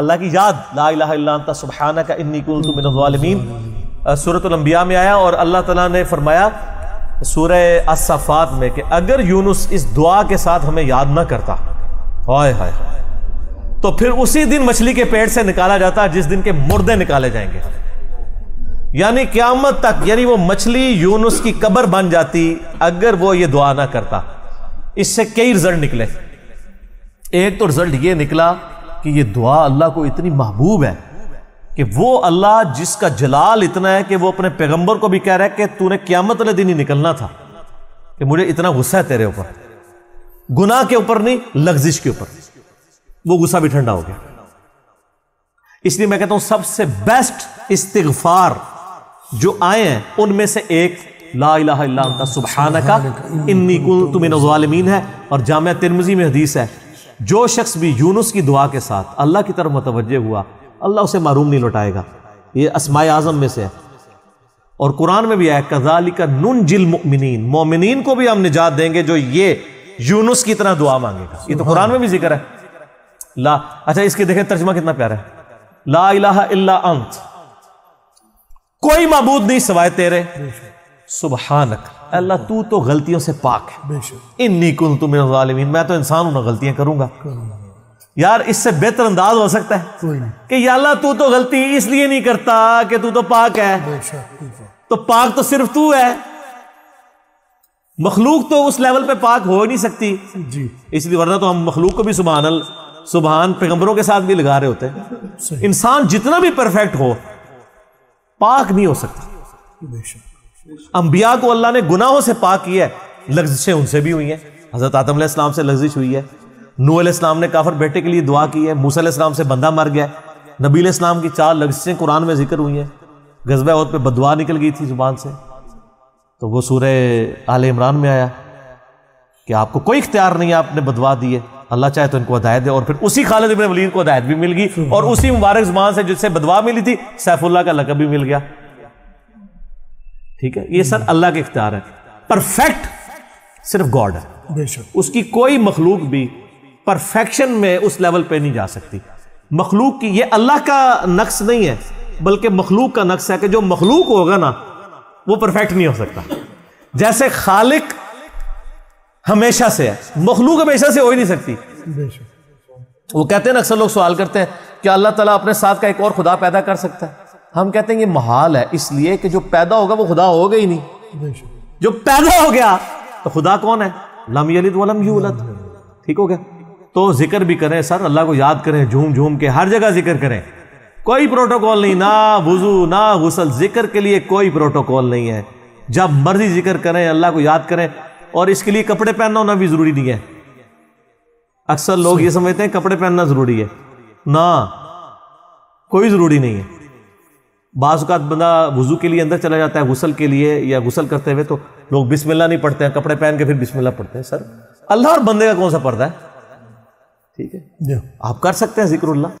अल्लाह की याद ला सुबहाना का इन्नी कुल तुमिन सूरतलम्बिया में आया और अल्लाह तला ने फरमाया सूरह असफ़ात में कि अगर यूनुस इस दुआ के साथ हमें याद ना करता हाय हाय तो फिर उसी दिन मछली के पेट से निकाला जाता जिस दिन के मुर्दे निकाले जाएंगे यानी क्यामत तक यानी वो मछली यूनुस की कबर बन जाती अगर वो ये दुआ ना करता इससे कई रिजल्ट निकले एक तो रिजल्ट ये निकला कि ये दुआ अल्लाह को इतनी महबूब है कि वो अल्लाह जिसका जलाल इतना है कि वो अपने पैगंबर को भी कह रहा है कि तूने क्यामत वाले दिन ही निकलना था कि मुझे इतना गुस्सा है तेरे ऊपर गुनाह के ऊपर नहीं लग्जिश के ऊपर वो गुस्सा भी ठंडा हो गया इसलिए मैं कहता हूं सबसे बेस्ट इस्तफार जो आए हैं उनमें से एक ला सुबहाना का इन्नी कुल तुम्हें है और जाम तिरमजी में हदीस है जो शख्स भी यूनुस की दुआ के साथ अल्लाह की तरफ मतवजह हुआ अल्लाह उसे मरूम नहीं लौटाएगा ये असमाय आज़म में से है और कुरान में भी आया कजाली का नुन जिल मोमिन मोमिन को भी हम निजात देंगे जो ये यूनुस की तरह दुआ मांगेगा ये तो कुरान में भी जिक्र है ला अच्छा इसके देखें तर्जमा कितना प्यारा है ला इल्ला अंत कोई मबूद नहीं सवाए तेरे सुबहानक अल्लाह तू तो गलतियों से पाक है इन्नी कुल तुम मैं तो इंसान हूं ना गलतियां करूंगा यार इससे बेहतर अंदाज हो सकता है कि अल्लाह तू तो गलती इसलिए नहीं करता कि तू तो पाक है तो पाक तो सिर्फ तू है मखलूक तो उस लेवल पे पाक हो नहीं सकती इसलिए वरना तो हम मखलूक को भी सुबहानल सुबहान पैगम्बरों के साथ भी लगा रहे होते हैं इंसान जितना भी परफेक्ट हो पाक नहीं हो सकता बेशक अंबिया को अल्लाह ने गुनाहों से पाक किया है लफ्जिशें उनसे भी हुई हैं हज़रत आदम इस्लाम से लफ्जिश हुई है नू इस्लाम ने काफर बेटे के लिए दुआ की है मूसा इस्लाम से बंदा मर गया नबी इस्लाम की चार लफ्जिशें कुरान में जिक्र हुई हैं गजब और पे बदवा निकल गई थी ज़ुबान से तो वो सूर आल इमरान में आया कि आपको कोई इख्तियार नहीं है आपने बदवा दिए अल्लाह चाहे तो इनको हदायत दे और फिर उसी खालिद इबन वलीद को हदायत भी मिल गई और उसी मुबारक जुबान से जिससे बदवा मिली थी सैफुल्ला का लकब भी मिल गया ठीक है ये सर अल्लाह के इख्तियार है परफेक्ट सिर्फ गॉड है उसकी कोई मखलूक भी परफेक्शन में उस लेवल पे नहीं जा सकती मखलूक की ये अल्लाह का नक्स नहीं है बल्कि मखलूक का नक्स है कि जो मखलूक होगा ना वो परफेक्ट नहीं हो सकता जैसे खालिक हमेशा से है मखलूक हमेशा से हो ही नहीं सकती वो कहते हैं ना अक्सर लोग सवाल करते हैं कि अल्लाह ताला अपने साथ का एक और खुदा पैदा कर सकता है हम कहते हैं ये महाल है इसलिए कि जो पैदा होगा वो खुदा होगा ही नहीं जो पैदा हो गया तो खुदा कौन है लम यलिद वलम यूलद ठीक हो गया तो जिक्र भी करें सर अल्लाह को याद करें झूम झूम के हर जगह जिक्र करें कोई प्रोटोकॉल नहीं ना वजू ना गुसल जिक्र के लिए कोई प्रोटोकॉल नहीं है जब मर्जी जिक्र करें अल्लाह को याद करें और इसके लिए कपड़े पहनना होना भी ज़रूरी नहीं है अक्सर लोग ये समझते हैं कपड़े पहनना ज़रूरी है ना कोई ज़रूरी नहीं है बाज़ात बंदा वज़ू के लिए अंदर चला जाता है गुसल के लिए या गुसल करते हुए तो लोग बिस्मिल्लाह नहीं पढ़ते हैं कपड़े पहन के फिर बिस्मिल्लाह पढ़ते हैं सर अल्लाह और बंदे का कौन सा पर्दा है ठीक है आप कर सकते हैं जिक्रल्ला